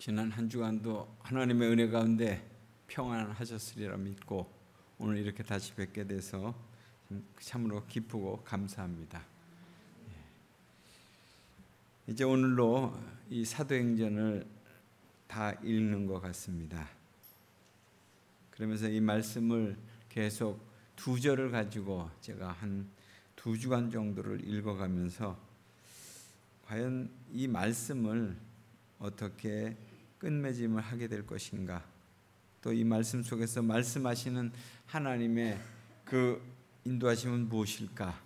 지난 한 주간도 하나님의 은혜 가운데 평안하셨으리라 믿고 오늘 이렇게 다시 뵙게 돼서 참으로 기쁘고 감사합니다. 예. 이제 오늘로 이 사도행전을 다 읽는 것 같습니다. 그러면서 이 말씀을 계속 두 절을 가지고 제가 한 두 주간 정도를 읽어가면서 과연 이 말씀을 어떻게 끝맺음을 하게 될 것인가? 또 이 말씀 속에서 말씀하시는 하나님의 그 인도하심은 무엇일까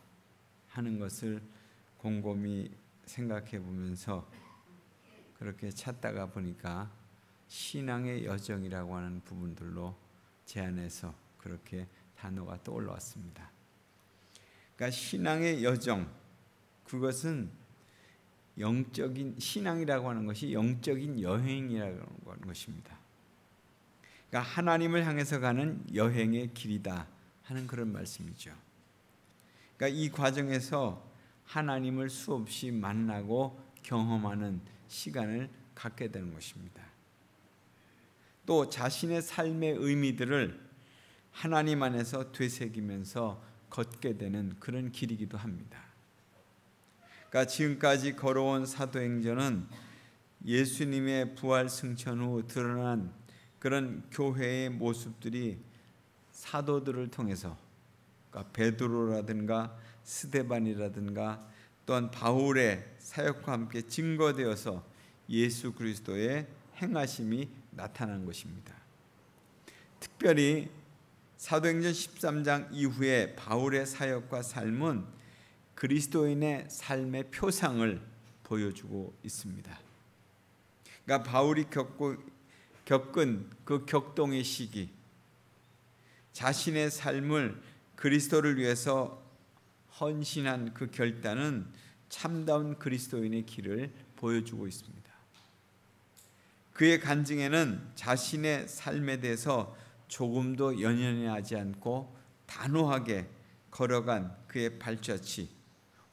하는 것을 곰곰이 생각해 보면서 그렇게 찾다가 보니까 신앙의 여정이라고 하는 부분들로 제안해서 그렇게 단어가 또 올라왔습니다. 그러니까 신앙의 여정 그것은 영적인 신앙이라고 하는 것이 영적인 여행이라고 하는 것입니다. 그러니까 하나님을 향해서 가는 여행의 길이다 하는 그런 말씀이죠. 그러니까 이 과정에서 하나님을 수없이 만나고 경험하는 시간을 갖게 되는 것입니다. 또 자신의 삶의 의미들을 하나님 안에서 되새기면서 걷게 되는 그런 길이기도 합니다. 그러니까 지금까지 걸어온 사도행전은 예수님의 부활 승천 후 드러난 그런 교회의 모습들이 사도들을 통해서 그러니까 베드로라든가 스데반이라든가 또한 바울의 사역과 함께 증거되어서 예수 그리스도의 행하심이 나타난 것입니다. 특별히 사도행전 13장 이후에 바울의 사역과 삶은 그리스도인의 삶의 표상을 보여주고 있습니다. 그러니까 바울이 겪고 겪은 그 격동의 시기 자신의 삶을 그리스도를 위해서 헌신한 그 결단은 참다운 그리스도인의 길을 보여주고 있습니다. 그의 간증에는 자신의 삶에 대해서 조금도 연연하지 않고 단호하게 걸어간 그의 발자취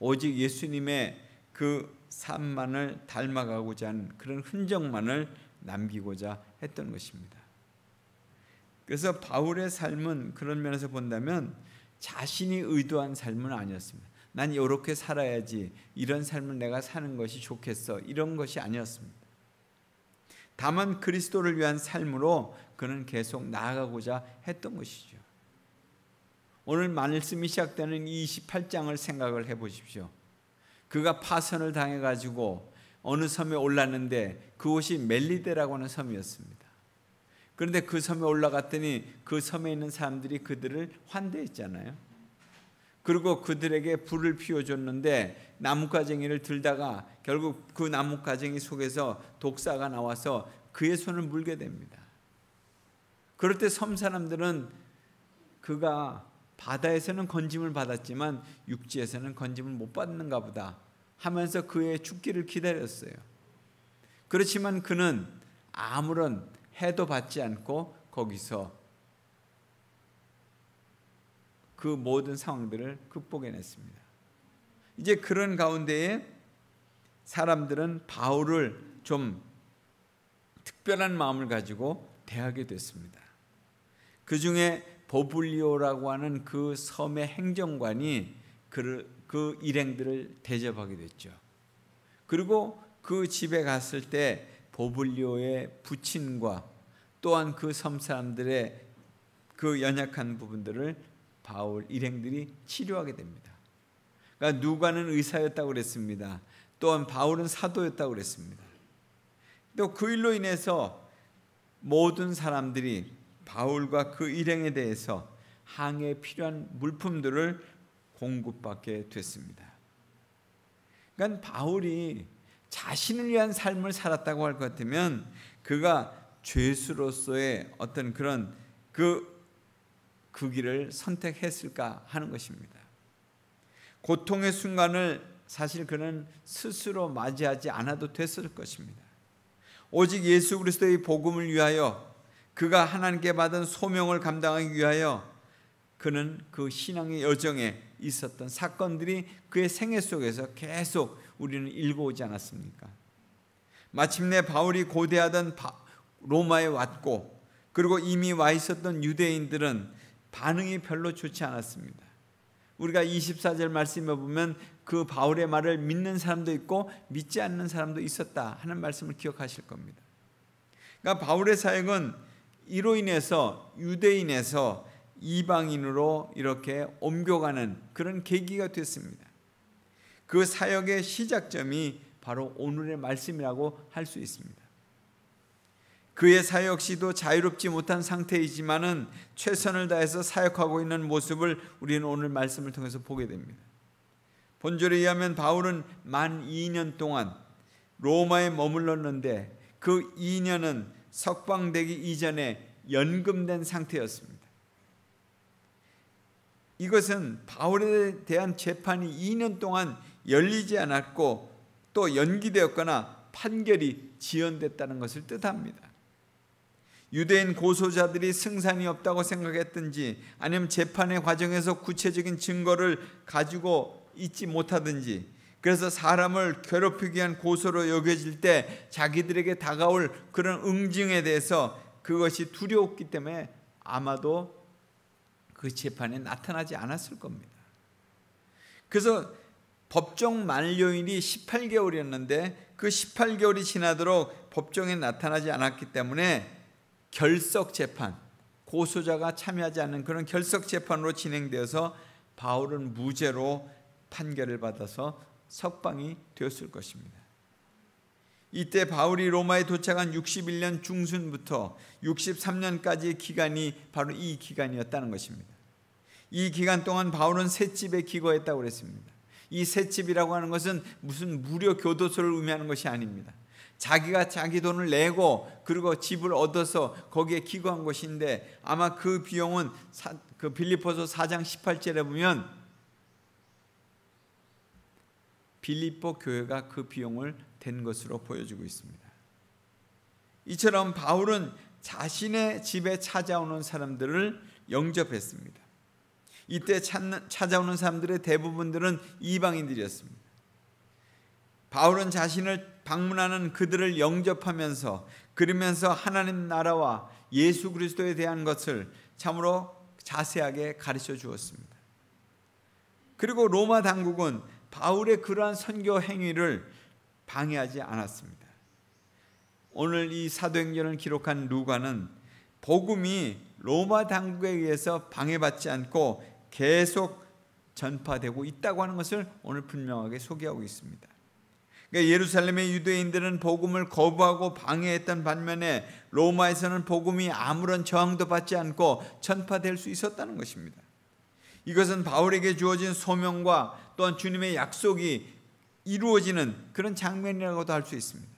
오직 예수님의 그 삶만을 닮아가고자 하는 그런 흔적만을 남기고자 했던 것입니다. 그래서 바울의 삶은 그런 면에서 본다면 자신이 의도한 삶은 아니었습니다. 난 이렇게 살아야지 이런 삶을 내가 사는 것이 좋겠어 이런 것이 아니었습니다. 다만 그리스도를 위한 삶으로 그는 계속 나아가고자 했던 것이죠. 오늘 말씀이 시작되는 28장을 생각을 해보십시오. 그가 파선을 당해가지고 어느 섬에 올랐는데 그곳이 멜리데라고 하는 섬이었습니다. 그런데 그 섬에 올라갔더니 그 섬에 있는 사람들이 그들을 환대했잖아요. 그리고 그들에게 불을 피워줬는데 나뭇가쟁이를 들다가 결국 그 나뭇가쟁이 속에서 독사가 나와서 그의 손을 물게 됩니다. 그럴 때 섬 사람들은 그가 바다에서는 건짐을 받았지만 육지에서는 건짐을 못 받는가 보다 하면서 그의 죽기를 기다렸어요. 그렇지만 그는 아무런 해도 받지 않고 거기서 그 모든 상황들을 극복해냈습니다. 이제 그런 가운데에 사람들은 바울을 좀 특별한 마음을 가지고 대하게 됐습니다. 그 중에 보블리오라고 하는 그 섬의 행정관이 그, 그 일행들을 대접하게 됐죠. 그리고 그 집에 갔을 때 보블리오의 부친과 또한 그 섬 사람들의 그 연약한 부분들을 바울 일행들이 치료하게 됩니다. 그러니까 누가는 의사였다고 그랬습니다. 또한 바울은 사도였다고 그랬습니다. 또 그 일로 인해서 모든 사람들이 바울과 그 일행에 대해서 항해 필요한 물품들을 공급받게 됐습니다. 그러니까 바울이 자신을 위한 삶을 살았다고 할 것 같으면 그가 죄수로서의 어떤 그런 그, 그 길을 선택했을까 하는 것입니다. 고통의 순간을 사실 그는 스스로 맞이하지 않아도 됐을 것입니다. 오직 예수 그리스도의 복음을 위하여 그가 하나님께 받은 소명을 감당하기 위하여 그는 그 신앙의 여정에 있었던 사건들이 그의 생애 속에서 계속 우리는 읽어오지 않았습니까? 마침내 바울이 고대하던 로마에 왔고 그리고 이미 와 있었던 유대인들은 반응이 별로 좋지 않았습니다. 우리가 24절 말씀에 보면 그 바울의 말을 믿는 사람도 있고 믿지 않는 사람도 있었다 하는 말씀을 기억하실 겁니다. 그러니까 바울의 사역은 이로 인해서 유대인에서 이방인으로 이렇게 옮겨가는 그런 계기가 됐습니다. 그 사역의 시작점이 바로 오늘의 말씀이라고 할 수 있습니다. 그의 사역 시도 자유롭지 못한 상태이지만은 최선을 다해서 사역하고 있는 모습을 우리는 오늘 말씀을 통해서 보게 됩니다. 본절에 의하면 바울은 만 2년 동안 로마에 머물렀는데 그 2년은 석방되기 이전에 연금된 상태였습니다. 이것은 바울에 대한 재판이 2년 동안 열리지 않았고 또 연기되었거나 판결이 지연됐다는 것을 뜻합니다. 유대인 고소자들이 승산이 없다고 생각했든지 아니면 재판의 과정에서 구체적인 증거를 가지고 있지 못하든지 그래서 사람을 괴롭히기 위한 고소로 여겨질 때 자기들에게 다가올 그런 응징에 대해서 그것이 두려웠기 때문에 아마도 그 재판에 나타나지 않았을 겁니다. 그래서 법정 만료일이 18개월이었는데 그 18개월이 지나도록 법정에 나타나지 않았기 때문에 결석 재판, 고소자가 참여하지 않는 그런 결석 재판으로 진행되어서 바울은 무죄로 판결을 받아서 석방이 되었을 것입니다. 이때 바울이 로마에 도착한 61년 중순부터 63년까지의 기간이 바로 이 기간이었다는 것입니다. 이 기간 동안 바울은 셋집에 기거했다고 그랬습니다. 이 셋집이라고 하는 것은 무슨 무료 교도소를 의미하는 것이 아닙니다. 자기가 자기 돈을 내고 그리고 집을 얻어서 거기에 기거한 것인데 아마 그 비용은 사, 그 빌리포서 4장 18절에 보면 빌립보 교회가 그 비용을 댄 것으로 보여지고 있습니다. 이처럼 바울은 자신의 집에 찾아오는 사람들을 영접했습니다. 이때 찾는, 찾아오는 사람들의 대부분들은 이방인들이었습니다. 바울은 자신을 방문하는 그들을 영접하면서 그러면서 하나님 나라와 예수 그리스도에 대한 것을 참으로 자세하게 가르쳐 주었습니다. 그리고 로마 당국은 바울의 그러한 선교 행위를 방해하지 않았습니다. 오늘 이 사도행전을 기록한 루가는 복음이 로마 당국에 의해서 방해받지 않고 계속 전파되고 있다고 하는 것을 오늘 분명하게 소개하고 있습니다. 그러니까 예루살렘의 유대인들은 복음을 거부하고 방해했던 반면에 로마에서는 복음이 아무런 저항도 받지 않고 전파될 수 있었다는 것입니다. 이것은 바울에게 주어진 소명과 또한 주님의 약속이 이루어지는 그런 장면이라고도 할 수 있습니다.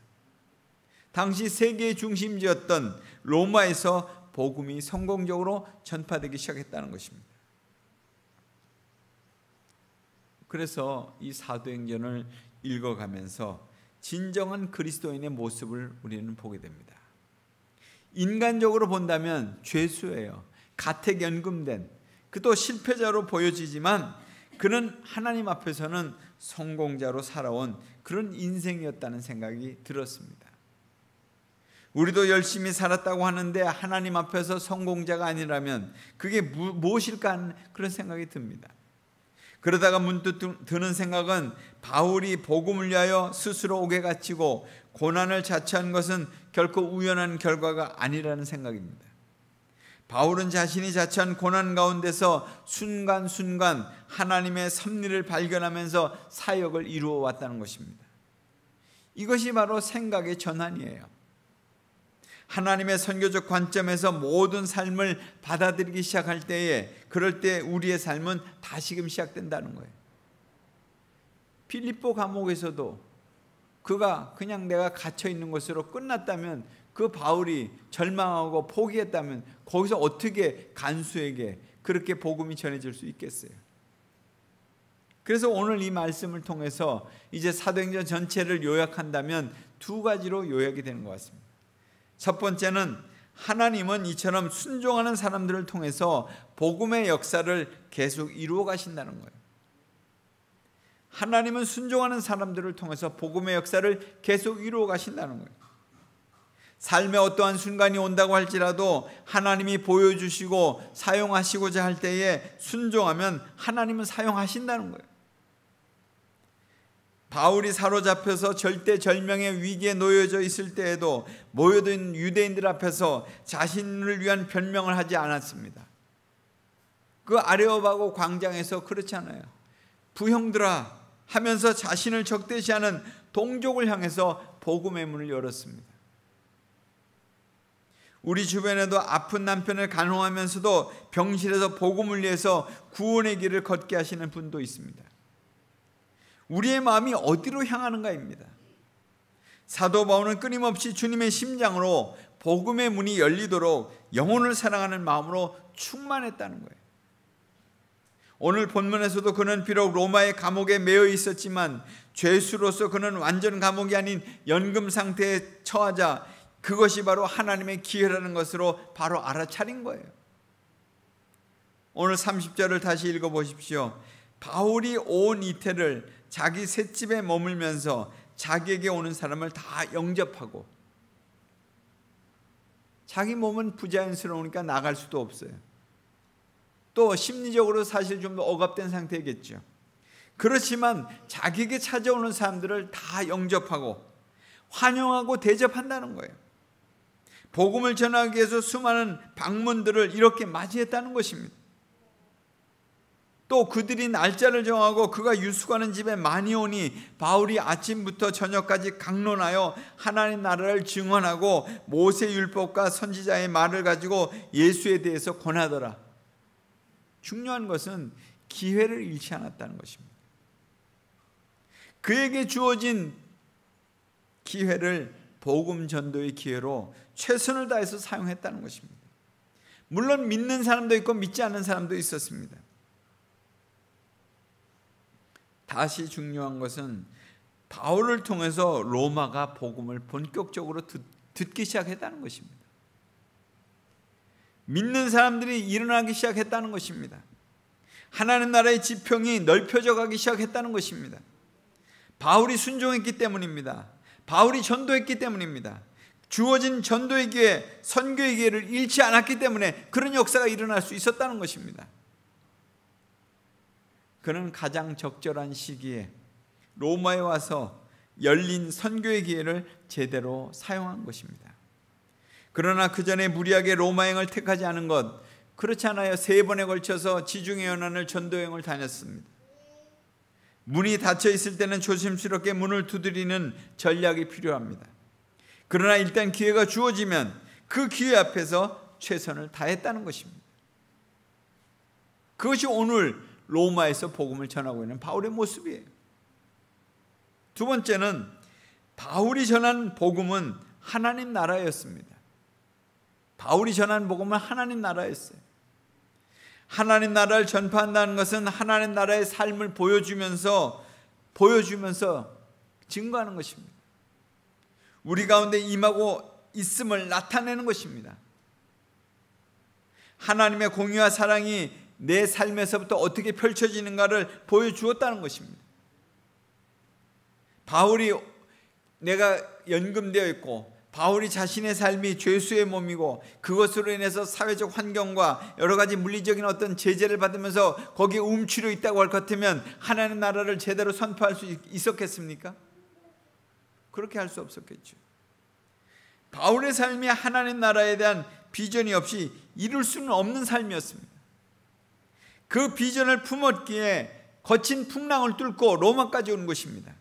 당시 세계의 중심지였던 로마에서 복음이 성공적으로 전파되기 시작했다는 것입니다. 그래서 이 사도행전을 읽어가면서 진정한 그리스도인의 모습을 우리는 보게 됩니다. 인간적으로 본다면 죄수예요. 가택연금된 그도 실패자로 보여지지만 그는 하나님 앞에서는 성공자로 살아온 그런 인생이었다는 생각이 들었습니다. 우리도 열심히 살았다고 하는데 하나님 앞에서 성공자가 아니라면 그게 무엇일까 하는 그런 생각이 듭니다. 그러다가 문득 드는 생각은 바울이 복음을 위하여 스스로 옥에 갇히고 고난을 자처한 것은 결코 우연한 결과가 아니라는 생각입니다. 바울은 자신이 자처한 고난 가운데서 순간순간 하나님의 섭리를 발견하면서 사역을 이루어 왔다는 것입니다. 이것이 바로 생각의 전환이에요. 하나님의 선교적 관점에서 모든 삶을 받아들이기 시작할 때에 그럴 때 우리의 삶은 다시금 시작된다는 거예요. 필립보 감옥에서도 그가 그냥 내가 갇혀 있는 것으로 끝났다면 그 바울이 절망하고 포기했다면 거기서 어떻게 간수에게 그렇게 복음이 전해질 수 있겠어요? 그래서 오늘 이 말씀을 통해서 이제 사도행전 전체를 요약한다면 두 가지로 요약이 되는 것 같습니다. 첫 번째는 하나님은 이처럼 순종하는 사람들을 통해서 복음의 역사를 계속 이루어 가신다는 거예요. 하나님은 순종하는 사람들을 통해서 복음의 역사를 계속 이루어 가신다는 거예요. 삶의 어떠한 순간이 온다고 할지라도 하나님이 보여주시고 사용하시고자 할 때에 순종하면 하나님은 사용하신다는 거예요. 바울이 사로잡혀서 절대절명의 위기에 놓여져 있을 때에도 모여든 유대인들 앞에서 자신을 위한 변명을 하지 않았습니다. 그 아레오바고 광장에서 그렇잖아요. 부형들아 하면서 자신을 적대시하는 동족을 향해서 복음의 문을 열었습니다. 우리 주변에도 아픈 남편을 간호하면서도 병실에서 복음을 위해서 구원의 길을 걷게 하시는 분도 있습니다. 우리의 마음이 어디로 향하는가입니다. 사도 바울은 끊임없이 주님의 심장으로 복음의 문이 열리도록 영혼을 사랑하는 마음으로 충만했다는 거예요. 오늘 본문에서도 그는 비록 로마의 감옥에 매여 있었지만 죄수로서 그는 완전 감옥이 아닌 연금 상태에 처하자 그것이 바로 하나님의 기회라는 것으로 바로 알아차린 거예요. 오늘 30절을 다시 읽어 보십시오. 바울이 온 이태를 자기 셋집에 머물면서 자기에게 오는 사람을 다 영접하고 자기 몸은 부자연스러우니까 나갈 수도 없어요. 또 심리적으로 사실 좀 억압된 상태겠죠. 그렇지만 자기에게 찾아오는 사람들을 다 영접하고 환영하고 대접한다는 거예요. 복음을 전하기 위해서 수많은 방문들을 이렇게 맞이했다는 것입니다. 또 그들이 날짜를 정하고 그가 유숙하는 집에 많이 오니 바울이 아침부터 저녁까지 강론하여 하나님 나라를 증언하고 모세 율법과 선지자의 말을 가지고 예수에 대해서 권하더라. 중요한 것은 기회를 잃지 않았다는 것입니다. 그에게 주어진 기회를 복음 전도의 기회로 최선을 다해서 사용했다는 것입니다. 물론 믿는 사람도 있고 믿지 않는 사람도 있었습니다. 다시 중요한 것은 바울을 통해서 로마가 복음을 본격적으로 듣, 듣기 시작했다는 것입니다. 믿는 사람들이 일어나기 시작했다는 것입니다. 하나님 나라의 지평이 넓혀져 가기 시작했다는 것입니다. 바울이 순종했기 때문입니다. 바울이 전도했기 때문입니다. 주어진 전도의 기회, 선교의 기회를 잃지 않았기 때문에 그런 역사가 일어날 수 있었다는 것입니다. 그는 가장 적절한 시기에 로마에 와서 열린 선교의 기회를 제대로 사용한 것입니다. 그러나 그 전에 무리하게 로마행을 택하지 않은 것, 그렇지 않아요. 세 번에 걸쳐서 지중해 연안을 전도행을 다녔습니다. 문이 닫혀 있을 때는 조심스럽게 문을 두드리는 전략이 필요합니다. 그러나 일단 기회가 주어지면 그 기회 앞에서 최선을 다했다는 것입니다. 그것이 오늘 로마에서 복음을 전하고 있는 바울의 모습이에요. 두 번째는 바울이 전한 복음은 하나님 나라였습니다. 바울이 전한 복음은 하나님 나라였어요. 하나님 나라를 전파한다는 것은 하나님 나라의 삶을 보여주면서 보여주면서 증거하는 것입니다. 우리 가운데 임하고 있음을 나타내는 것입니다. 하나님의 공의와 사랑이 내 삶에서부터 어떻게 펼쳐지는가를 보여주었다는 것입니다. 바울이 내가 연금되어 있고 바울이 자신의 삶이 죄수의 몸이고 그것으로 인해서 사회적 환경과 여러 가지 물리적인 어떤 제재를 받으면서 거기에 움츠려 있다고 할 것 같으면 하나님 나라를 제대로 선포할 수 있었겠습니까? 그렇게 할 수 없었겠죠. 바울의 삶이 하나님 나라에 대한 비전이 없이 이룰 수는 없는 삶이었습니다. 그 비전을 품었기에 거친 풍랑을 뚫고 로마까지 온 것입니다.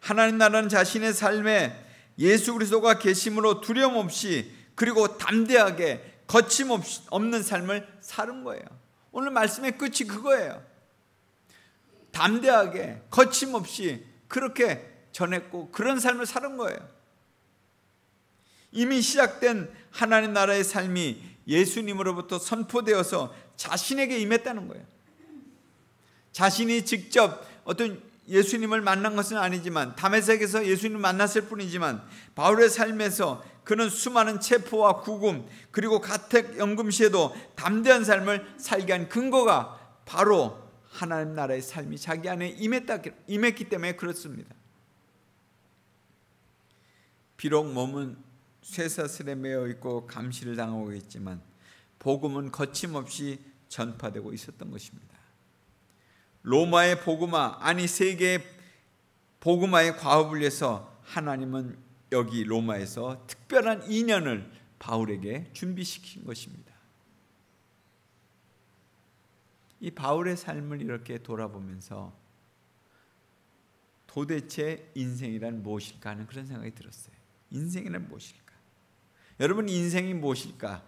하나님 나라는 자신의 삶에 예수 그리스도가 계심으로 두려움 없이 그리고 담대하게 거침없는 삶을 사는 거예요. 오늘 말씀의 끝이 그거예요. 담대하게 거침없이 그렇게 전했고 그런 삶을 사는 거예요. 이미 시작된 하나님 나라의 삶이 예수님으로부터 선포되어서 자신에게 임했다는 거예요. 자신이 직접 어떤 예수님을 만난 것은 아니지만 담에색에서 예수님을 만났을 뿐이지만 바울의 삶에서 그는 수많은 체포와 구금 그리고 가택 연금 시에도 담대한 삶을 살게 한 근거가 바로 하나님 나라의 삶이 자기 안에 임했다, 임했기 때문에 그렇습니다. 비록 몸은 쇠사슬에 매여 있고 감시를 당하고 있지만 복음은 거침없이 전파되고 있었던 것입니다. 로마의 복음화 아니 세계 복음화의 과업을 위해서 하나님은 여기 로마에서 특별한 인연을 바울에게 준비시킨 것입니다. 이 바울의 삶을 이렇게 돌아보면서 도대체 인생이란 무엇일까 하는 그런 생각이 들었어요. 인생이란 무엇일까? 여러분 인생이 무엇일까?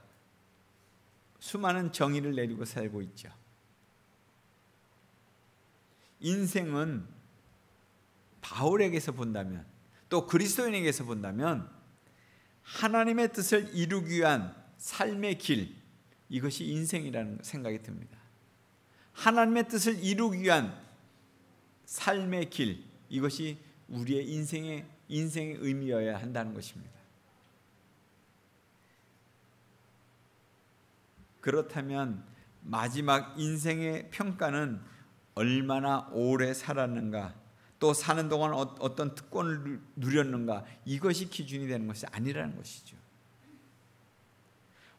수많은 정의를 내리고 살고 있죠. 인생은 바울에게서 본다면 또 그리스도인에게서 본다면 하나님의 뜻을 이루기 위한 삶의 길 이것이 인생이라는 생각이 듭니다. 하나님의 뜻을 이루기 위한 삶의 길 이것이 우리의 인생의 인생의 의미여야 한다는 것입니다. 그렇다면 마지막 인생의 평가는 얼마나 오래 살았는가 또 사는 동안 어, 어떤 특권을 누렸는가 이것이 기준이 되는 것이 아니라는 것이죠.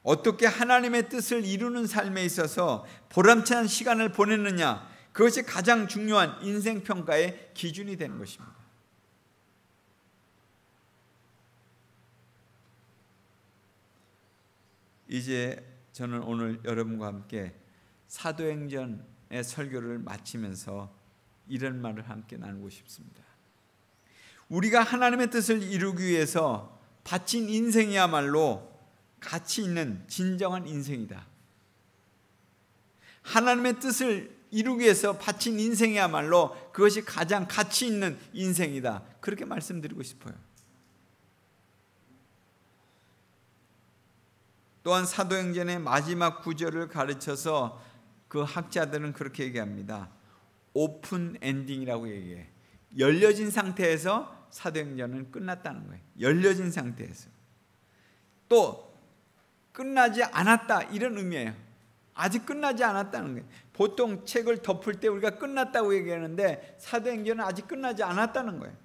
어떻게 하나님의 뜻을 이루는 삶에 있어서 보람찬 시간을 보냈느냐 그것이 가장 중요한 인생 평가의 기준이 되는 것입니다. 이제 저는 오늘 여러분과 함께 사도행전 설교를 마치면서 이런 말을 함께 나누고 싶습니다. 우리가 하나님의 뜻을 이루기 위해서 바친 인생이야말로 가치 있는 진정한 인생이다. 하나님의 뜻을 이루기 위해서 바친 인생이야말로 그것이 가장 가치 있는 인생이다. 그렇게 말씀드리고 싶어요. 또한 사도행전의 마지막 구절을 가르쳐서 그 학자들은 그렇게 얘기합니다. 오픈 엔딩이라고 얘기해. 열려진 상태에서 사도행전은 끝났다는 거예요. 열려진 상태에서. 또 끝나지 않았다 이런 의미예요. 아직 끝나지 않았다는 거예요. 보통 책을 덮을 때 우리가 끝났다고 얘기하는데 사도행전은 아직 끝나지 않았다는 거예요.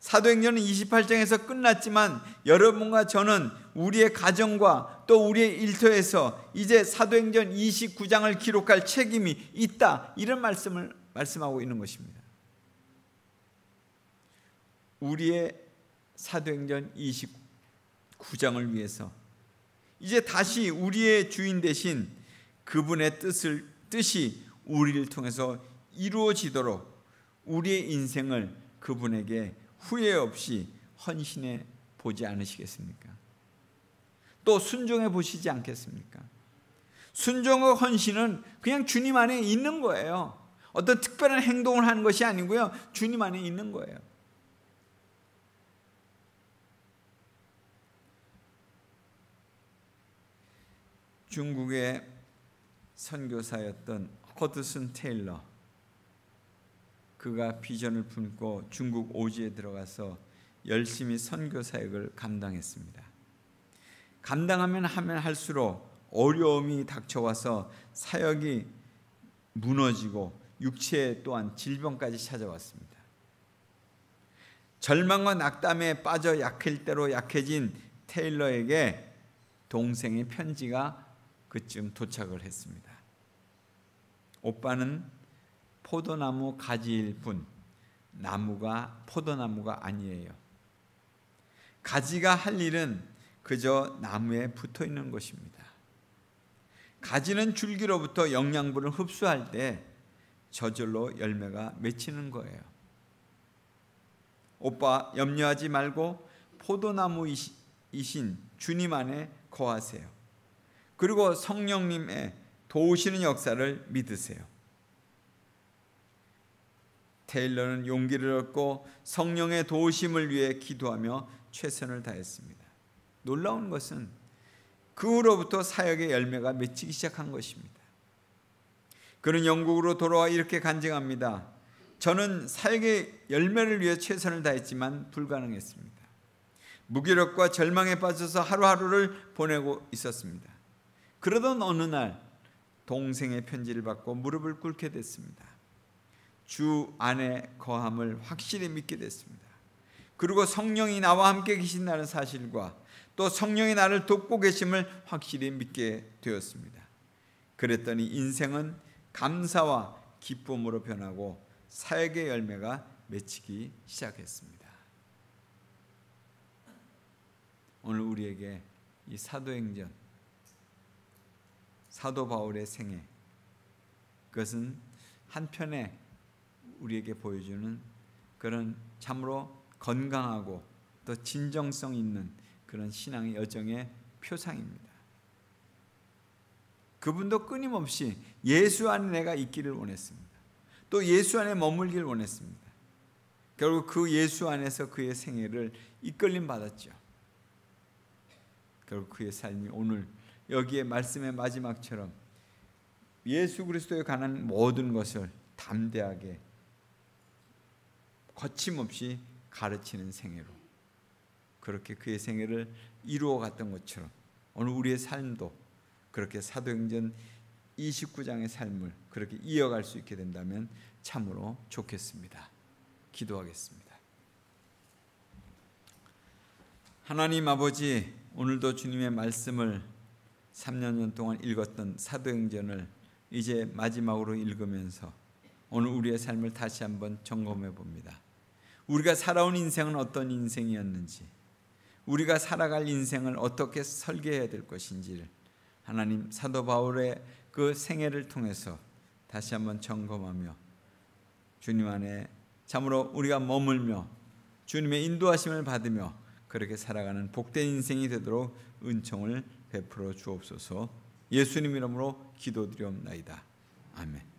사도행전은 28장에서 끝났지만 여러분과 저는 우리의 가정과 또 우리의 일터에서 이제 사도행전 29장을 기록할 책임이 있다. 이런 말씀을 말씀하고 있는 것입니다. 우리의 사도행전 29장을 위해서 이제 다시 우리의 주인 대신 그분의 뜻을 뜻이 우리를 통해서 이루어지도록 우리의 인생을 그분에게 후회 없이 헌신해 보지 않으시겠습니까? 또 순종해 보시지 않겠습니까? 순종과 헌신은 그냥 주님 안에 있는 거예요. 어떤 특별한 행동을 하는 것이 아니고요. 주님 안에 있는 거예요. 중국의 선교사였던 허드슨 테일러 그가 비전을 품고 중국 오지에 들어가서 열심히 선교 사역을 감당했습니다. 감당하면 하면 할수록 어려움이 닥쳐와서 사역이 무너지고 육체 또한 질병까지 찾아왔습니다. 절망과 낙담에 빠져 약할 대로 약해진 테일러에게 동생의 편지가 그쯤 도착을 했습니다. 오빠는 포도나무 가지일 뿐 나무가 포도나무가 아니에요. 가지가 할 일은 그저 나무에 붙어 있는 것입니다. 가지는 줄기로부터 영양분을 흡수할 때 저절로 열매가 맺히는 거예요. 오빠 염려하지 말고 포도나무이신 주님 안에 거하세요. 그리고 성령님의 도우시는 역사를 믿으세요. 테일러는 용기를 얻고 성령의 도우심을 위해 기도하며 최선을 다했습니다. 놀라운 것은 그 후로부터 사역의 열매가 맺히기 시작한 것입니다. 그는 영국으로 돌아와 이렇게 간증합니다. 저는 사역의 열매를 위해 최선을 다했지만 불가능했습니다. 무기력과 절망에 빠져서 하루하루를 보내고 있었습니다. 그러던 어느 날 동생의 편지를 받고 무릎을 꿇게 됐습니다. 주 안에 거함을 확실히 믿게 됐습니다. 그리고 성령이 나와 함께 계신다는 사실과 또 성령이 나를 돕고 계심을 확실히 믿게 되었습니다. 그랬더니 인생은 감사와 기쁨으로 변하고 사역의 열매가 맺히기 시작했습니다. 오늘 우리에게 이 사도행전 사도 바울의 생애 그것은 한편의 우리에게 보여주는 그런 참으로 건강하고 또 진정성 있는 그런 신앙의 여정의 표상입니다. 그분도 끊임없이 예수 안에 내가 있기를 원했습니다. 또 예수 안에 머물기를 원했습니다. 결국 그 예수 안에서 그의 생애를 이끌림 받았죠. 결국 그의 삶이 오늘 여기에 말씀의 마지막처럼 예수 그리스도에 관한 모든 것을 담대하게 거침없이 가르치는 생애로 그렇게 그의 생애를 이루어 갔던 것처럼 오늘 우리의 삶도 그렇게 사도행전 29장의 삶을 그렇게 이어갈 수 있게 된다면 참으로 좋겠습니다. 기도하겠습니다. 하나님 아버지 오늘도 주님의 말씀을 3년 동안 읽었던 사도행전을 이제 마지막으로 읽으면서 오늘 우리의 삶을 다시 한번 점검해 봅니다. 우리가 살아온 인생은 어떤 인생이었는지 우리가 살아갈 인생을 어떻게 설계해야 될 것인지를 하나님 사도 바울의 그 생애를 통해서 다시 한번 점검하며 주님 안에 참으로 우리가 머물며 주님의 인도하심을 받으며 그렇게 살아가는 복된 인생이 되도록 은총을 베풀어 주옵소서. 예수님 이름으로 기도드리옵나이다. 아멘.